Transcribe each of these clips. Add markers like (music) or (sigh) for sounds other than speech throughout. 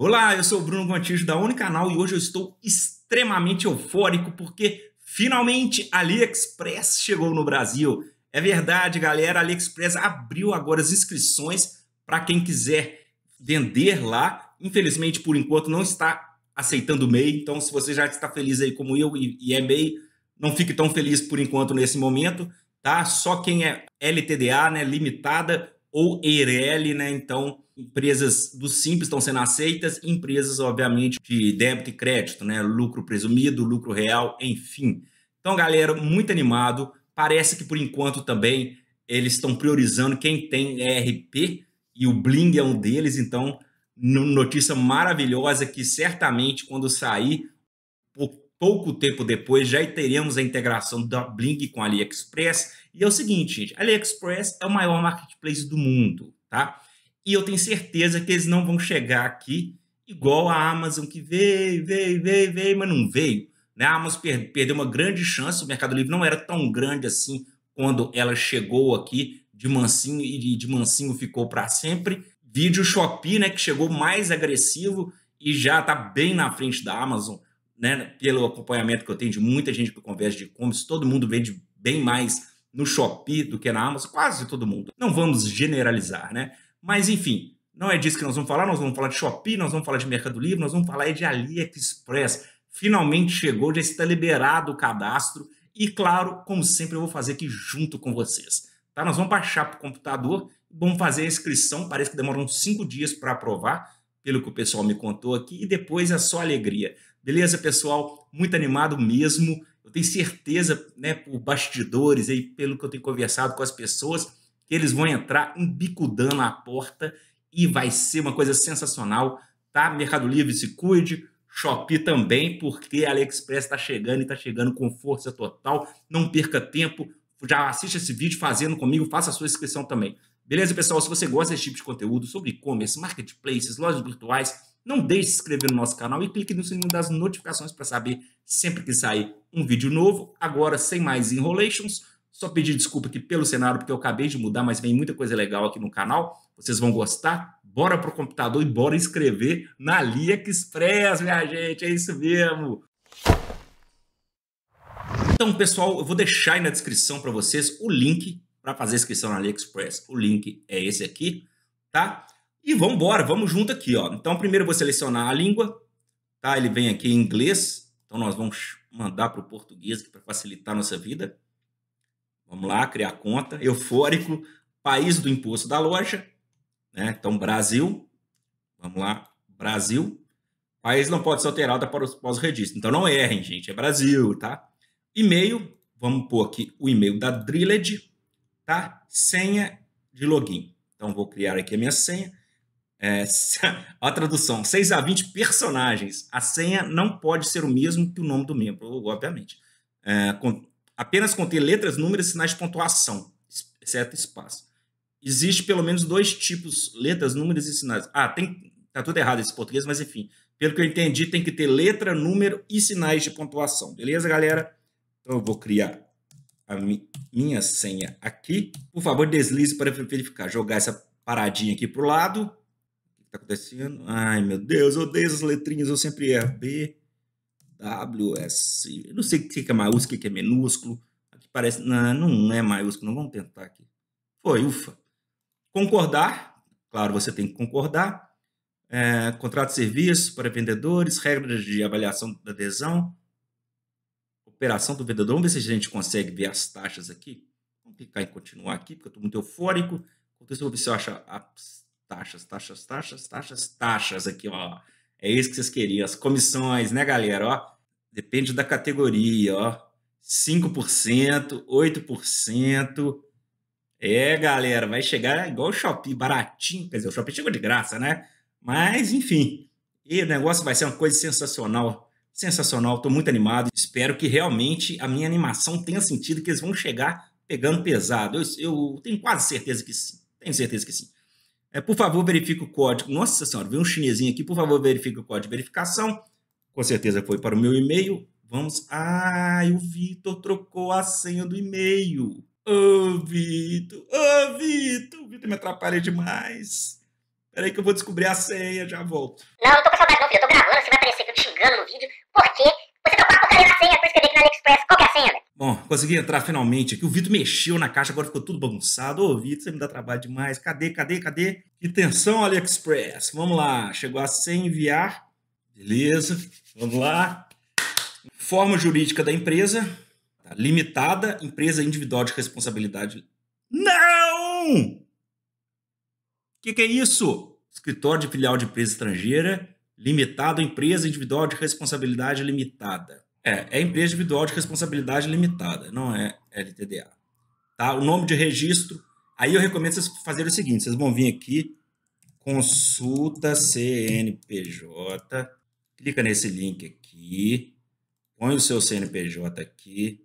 Olá, eu sou o Bruno Guantijo da Unicanal e hoje eu estou extremamente eufórico porque finalmente AliExpress chegou no Brasil. É verdade, galera, a AliExpress abriu agora as inscrições para quem quiser vender lá. Infelizmente, por enquanto, não está aceitando MEI, então se você já está feliz aí como eu e é MEI, não fique tão feliz por enquanto nesse momento, tá? Só quem é LTDA, né, limitada, ou EIRELI, né? Então, empresas do Simples estão sendo aceitas, empresas, obviamente, de débito e crédito, né? Lucro presumido, lucro real, enfim. Então, galera, muito animado. Parece que, por enquanto, também eles estão priorizando quem tem ERP e o Bling é um deles. Então, notícia maravilhosa que certamente quando sair, pouco tempo depois, já teremos a integração da Bling com a AliExpress e é o seguinte, gente, AliExpress é o maior marketplace do mundo, tá? E eu tenho certeza que eles não vão chegar aqui igual a Amazon que veio, veio, veio, veio, mas não veio. Né? A Amazon perdeu uma grande chance, o Mercado Livre não era tão grande assim quando ela chegou aqui de mansinho e de mansinho ficou para sempre. Vídeo Shopee, né, que chegou mais agressivo e já está bem na frente da Amazon, né, pelo acompanhamento que eu tenho de muita gente que conversa de e-commerce, todo mundo vende bem mais no Shopee do que na Amazon, quase todo mundo. Não vamos generalizar, né? Mas enfim, não é disso que nós vamos falar, nós vamos falar de Shopee, nós vamos falar de Mercado Livre, nós vamos falar de AliExpress. Finalmente chegou, já está liberado o cadastro e claro, como sempre eu vou fazer aqui junto com vocês. Tá? Nós vamos baixar para o computador, vamos fazer a inscrição, parece que demorou uns 5 dias para aprovar, pelo que o pessoal me contou aqui, e depois é só alegria. Beleza, pessoal? Muito animado mesmo. Eu tenho certeza, né, por bastidores aí, pelo que eu tenho conversado com as pessoas, que eles vão entrar umbicudando a porta e vai ser uma coisa sensacional, tá? Mercado Livre se cuide, Shopee também, porque a AliExpress está chegando e está chegando com força total. Não perca tempo, já assiste esse vídeo fazendo comigo, faça a sua inscrição também. Beleza, pessoal? Se você gosta desse tipo de conteúdo sobre e-commerce, marketplaces, lojas virtuais, não deixe de se inscrever no nosso canal e clique no sininho das notificações para saber sempre que sair um vídeo novo. Agora, sem mais enrolations, só pedir desculpa aqui pelo cenário, porque eu acabei de mudar, mas vem muita coisa legal aqui no canal. Vocês vão gostar. Bora pro computador e bora escrever na AliExpress, minha gente. É isso mesmo. Então, pessoal, eu vou deixar aí na descrição para vocês o link para fazer inscrição na AliExpress. O link é esse aqui, tá? E vamos embora, vamos junto aqui, ó. Então, primeiro eu vou selecionar a língua, tá? Ele vem aqui em inglês, então nós vamos mandar para o português para facilitar a nossa vida. Vamos lá, criar conta, eufórico, país do imposto da loja, né? Então, Brasil, vamos lá, Brasil. País não pode ser alterado após o registro. Então, não errem, gente, é Brasil, tá? E-mail, vamos pôr aqui o e-mail da Drilled, tá? Senha de login. Então, vou criar aqui a minha senha. É, (laughs) a tradução, 6 a 20 personagens. A senha não pode ser o mesmo que o nome do membro, obviamente. É, com, apenas contém letras, números e sinais de pontuação, exceto espaço. Existe pelo menos dois tipos, letras, números e sinais. Ah, tem, tá tudo errado esse português, mas enfim. Pelo que eu entendi, tem que ter letra, número e sinais de pontuação. Beleza, galera? Então eu vou criar a mi minha senha aqui. Por favor, deslize para verificar. Jogar essa paradinha aqui para o lado tá acontecendo? Ai, meu Deus, eu odeio as letrinhas, eu sempre erro. B, W, S. Eu não sei o que é maiúsculo, o que é minúsculo. Aqui parece. Não, não é maiúsculo, não vamos tentar aqui. Foi, ufa. Concordar. Claro, você tem que concordar. É, contrato de serviço para vendedores, regras de avaliação da adesão, operação do vendedor. Vamos ver se a gente consegue ver as taxas aqui. Vamos clicar em continuar aqui, porque eu estou muito eufórico. Enquanto isso, eu vou ver se eu acho a Taxas, taxas, taxas, taxas, taxas aqui, ó. É isso que vocês queriam. As comissões, né, galera? Ó, depende da categoria, ó. 5%, 8%. É, galera, vai chegar igual o Shopping, baratinho. Quer dizer, o Shopping chegou de graça, né? Mas, enfim. E o negócio vai ser uma coisa sensacional. Sensacional, estou muito animado. Espero que realmente a minha animação tenha sentido que eles vão chegar pegando pesado. Eu, eu tenho quase certeza que sim. Tenho certeza que sim. É, por favor, verifique o código. Nossa senhora, veio um chinesinho aqui, por favor, verifique o código de verificação. Com certeza foi para o meu e-mail. Vamos. Ah, o Vitor trocou a senha do e-mail. Ô, oh, Vitor, ô, oh, Vitor, o Vitor me atrapalha demais. Peraí que eu vou descobrir a senha, já volto. Não, não tô com saudade não, filho. Eu tô gravando, você vai aparecer aqui te xingando no vídeo. Por quê? Bom, consegui entrar finalmente aqui. O Vitor mexeu na caixa, agora ficou tudo bagunçado. Ô, Vitor, você me dá trabalho demais. Cadê, cadê, cadê? Que tensão, AliExpress. Vamos lá. Chegou a sem enviar. Beleza. Vamos lá. Forma jurídica da empresa. Tá limitada. Empresa individual de responsabilidade. Não! O que, que é isso? Escritório de filial de empresa estrangeira. Limitado. Empresa individual de responsabilidade limitada. É, é empresa individual de responsabilidade limitada, não é LTDA. Tá? O nome de registro, aí eu recomendo vocês fazerem o seguinte, vocês vão vir aqui, consulta CNPJ, clica nesse link aqui, põe o seu CNPJ aqui,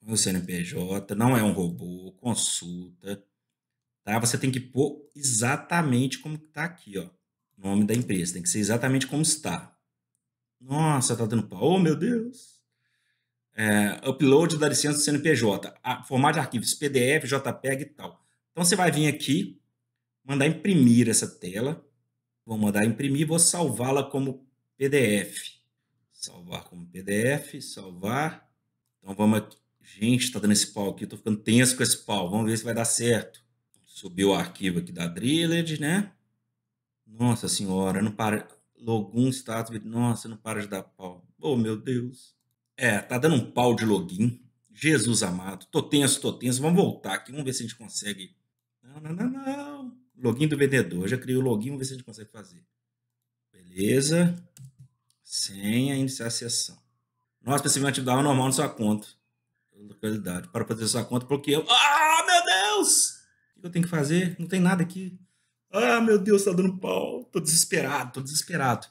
põe o CNPJ, não é um robô, consulta, tá? Você tem que pôr exatamente como está aqui, ó, nome da empresa, tem que ser exatamente como está. Nossa, tá dando pau, oh meu Deus! é, upload da licença do CNPJ, a, formato de arquivos, PDF, JPEG e tal. Então você vai vir aqui, mandar imprimir essa tela, vou mandar imprimir, vou salvá-la como PDF. Salvar como PDF, salvar. Então vamos aqui. Gente, tá dando esse pau aqui, eu tô ficando tenso com esse pau. Vamos ver se vai dar certo. Subiu o arquivo aqui da Drilled, né? Nossa senhora, não para. Logum status, nossa, não para de dar pau. Oh, meu Deus. É, tá dando um pau de login. Jesus amado. Tô tenso, tô tenso. Vamos voltar aqui, vamos ver se a gente consegue. Não, não, não, não. Login do vendedor. Eu já criei o login, vamos ver se a gente consegue fazer. Beleza. Senha, iniciar a sessão. me ativar o normal na sua conta. Localidade. Para fazer sua conta, porque eu. Ah, meu Deus! O que eu tenho que fazer? Não tem nada aqui. Ah, meu Deus, tá dando pau. Tô desesperado, tô desesperado.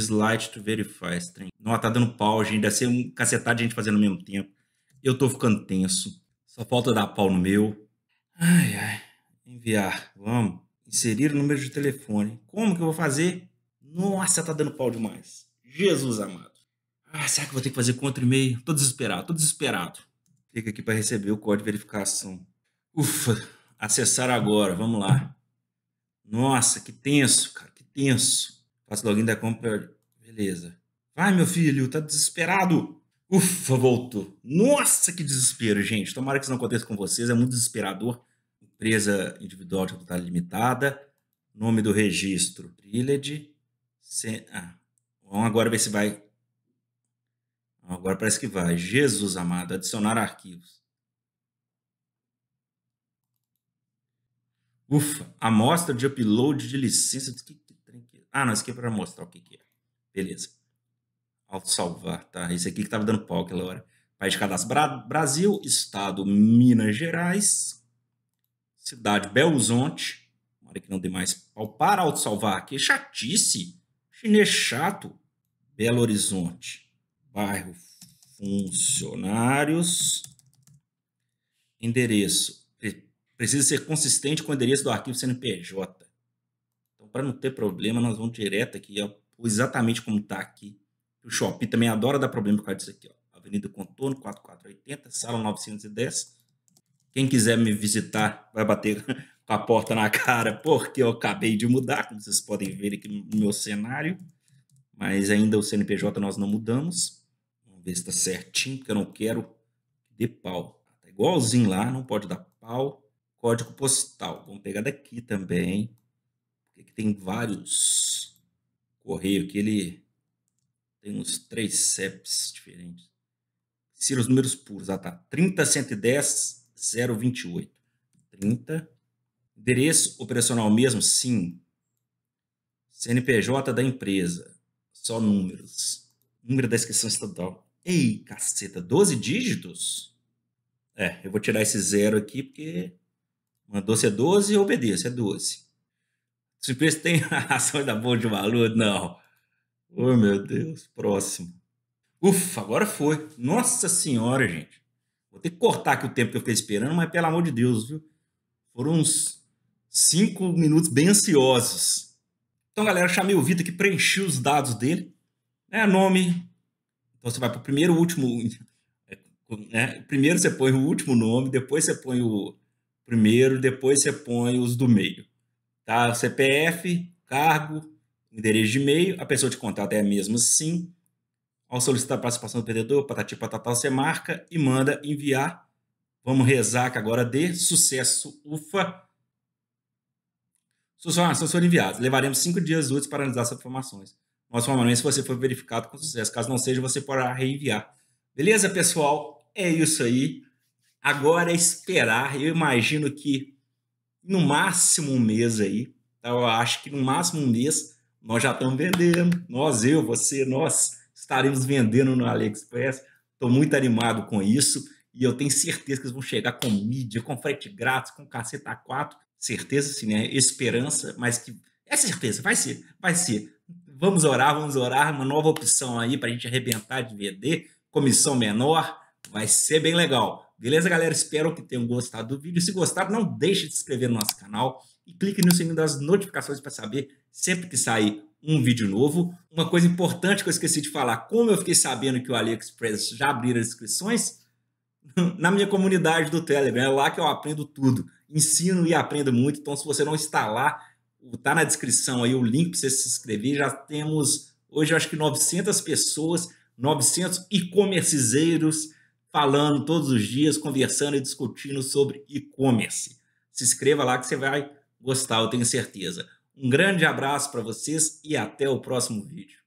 Slide to verify. stream. Não, tá dando pau, gente. Deve ser um cacetado de gente fazendo ao mesmo tempo. Eu tô ficando tenso. Só falta dar pau no meu. Ai, ai. Enviar. Vamos. Inserir o número de telefone. Como que eu vou fazer? Nossa, tá dando pau demais. Jesus amado. Ah, será que eu vou ter que fazer contra e-mail? Tô desesperado, tô desesperado. Fica aqui para receber o código de verificação. Ufa, acessar agora, vamos lá. Nossa, que tenso, cara, que tenso. Faço login da compra. Beleza. Vai, meu filho, tá desesperado. Ufa, voltou. Nossa, que desespero, gente. Tomara que isso não aconteça com vocês. É muito desesperador. Empresa individual de capital limitada. Nome do registro. Triled. Sen... Ah, vamos agora ver se vai. Agora parece que vai. Jesus amado. Adicionar arquivos. Ufa, amostra de upload de licença. Que ah, não, isso aqui é para mostrar o que, que é. Beleza. Auto salvar, tá? Esse aqui que estava dando pau aquela hora. País de cadastro Brasil, Estado Minas Gerais, cidade Belo Horizonte. Hora que não dê mais pau. Para Salvar, aqui. Chatice. Chinês chato. Belo Horizonte. Bairro Funcionários. Endereço. Precisa ser consistente com o endereço do arquivo CNPJ para não ter problema, nós vamos direto aqui, ó, exatamente como está aqui. O shopping também adora dar problema por causa disso aqui, ó. Avenida Contorno, 4480, sala 910. Quem quiser me visitar vai bater (laughs) com a porta na cara, porque eu acabei de mudar, como vocês podem ver aqui no meu cenário. Mas ainda o CNPJ nós não mudamos. Vamos ver se está certinho, porque eu não quero que dê pau. Tá igualzinho lá, não pode dar pau. Código postal, vamos pegar daqui também que tem vários correios que ele tem uns três CEPs diferentes. Insira os números puros. Ah, tá. 30 110 028. 30. Endereço operacional mesmo? Sim. CNPJ da empresa. Só números. Número da inscrição estadual. Ei, caceta, 12 dígitos? É, eu vou tirar esse zero aqui porque mandou ser 12 e obedeço, é 12. Se vê se tem (laughs) ações da Bolsa de Valor, não. Oh, meu Deus, próximo. Ufa, agora foi. Nossa Senhora, gente. Vou ter que cortar aqui o tempo que eu fiquei esperando, mas pelo amor de Deus, viu? Foram uns cinco minutos bem ansiosos. Então, galera, chamei o Vitor que preenchi os dados dele. É nome. Então, você vai para o primeiro, último. (laughs) Né? Primeiro você põe o último nome, depois você põe o primeiro, depois você põe os do meio tá? CPF, cargo, endereço de e-mail, a pessoa de contato é a mesma sim. Ao solicitar a participação do vendedor, patati patatá, você marca e manda enviar. Vamos rezar que agora dê sucesso, ufa. Suas informações foram enviadas. Levaremos cinco dias úteis para analisar essas informações. Nós formalmente se você for verificado com sucesso. Caso não seja, você poderá reenviar. Beleza, pessoal? É isso aí. Agora é esperar. Eu imagino que no máximo um mês aí. Tá? Eu acho que no máximo um mês nós já estamos vendendo. Nós, eu, você, nós estaremos vendendo no AliExpress. Estou muito animado com isso e eu tenho certeza que eles vão chegar com mídia, com frete grátis, com caceta 4. Certeza, sim, né? Esperança, mas que. É certeza, vai ser, vai ser. Vamos orar, vamos orar. Uma nova opção aí para a gente arrebentar de vender. Comissão menor, vai ser bem legal. Beleza, galera? Espero que tenham gostado do vídeo. Se gostaram, não deixe de se inscrever no nosso canal e clique no sininho das notificações para saber sempre que sair um vídeo novo. Uma coisa importante que eu esqueci de falar, como eu fiquei sabendo que o AliExpress já abriu as inscrições, (laughs) na minha comunidade do Telegram, é lá que eu aprendo tudo. Ensino e aprendo muito, então se você não está lá, está na descrição aí o link para você se inscrever. Já temos, hoje acho que 900 pessoas, 900 e-comerceiros, falando todos os dias, conversando e discutindo sobre e-commerce. Se inscreva lá que você vai gostar, eu tenho certeza. Um grande abraço para vocês e até o próximo vídeo.